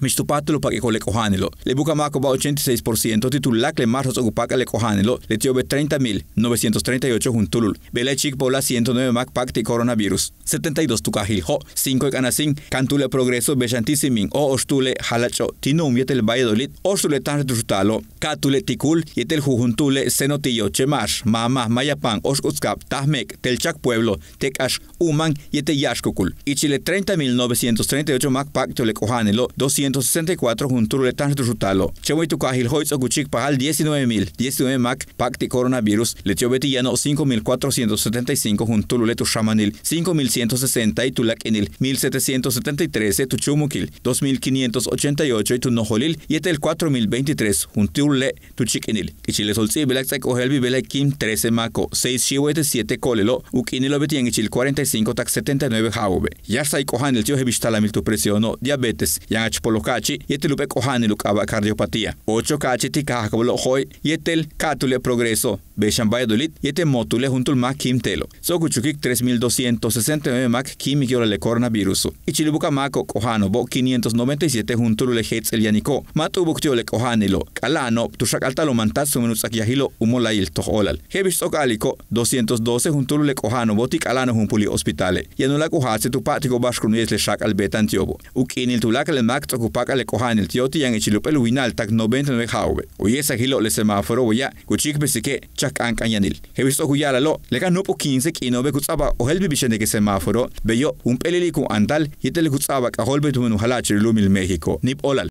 Mixtupatulo para que le cojanelo. Le busca más 86%, titular que más ocupaca le cojanelo, le tiobe 30.938 juntulul. Vele chic pola 109 mac de coronavirus. 72 tucajil cinco 5 canasin cantule progreso bellantisimin, o ostule halacho, tinum yetel valladolid, ostule tan retrutalo, catule ticul, yetel jujuntule senotillo, chemash, mamá, mayapan, oscutzcap, Tahmec, telchac pueblo, tecash, uman, yete yashkukul. Y chile 30.938 mac pacto le cojanelo, 200 1964 junto a tan resultado. Chemo y tu cajil pajal 19.000, 19 mac pacti coronavirus, le cheo betillano 5.475 junto a shamanil, 5.160 y tu lac enil, 1.773 tu chumukil, 2.588 y tu nojolil, y el 4.023 junto le tu chiquenil. Que chile solci belac ojelbi belac kim 13 maco, 6 chihuete 7 colelo, uquinilo betiangichil 45 tax 79 jaube. Ya sai cojan el tío hebishtalamil tu o diabetes, yang achpolo Cachi y el lupe cojani cardiopatía. Ocho cachiti caja hoy y el cátule progreso Beshan Valladolid, Yete Motule junto al Mac Kim Telo. Sokuchukik 3269 Mac Kim de Coronavirus. Ichilibuka Mac Kohano Bo 597 junto al Hets El Yaniko. Matubuk Yole Kohanilo. Kalano, Tushak Altalo Mantat Suminus Akiahilo el Toholal. Hebish 212 junto al cojano botic Alano puli tu Yanula Kohatse Tupatiko es Le Shak Albeta Antiobo. Ukinil tulaka Le Mac le Ale el Tioti Yang Ichilup El Winal Tak 99 Haube. Oyesa Hilo Le Semáforo Boya. Kuchik Besique qaanqanyanil hebisto lo, leka nupu kiinse inobe kutsaba ohelbi bishende que semaforo beyo un peliliku kun antal yetel kutsaba qahol betumenu mil México nip olal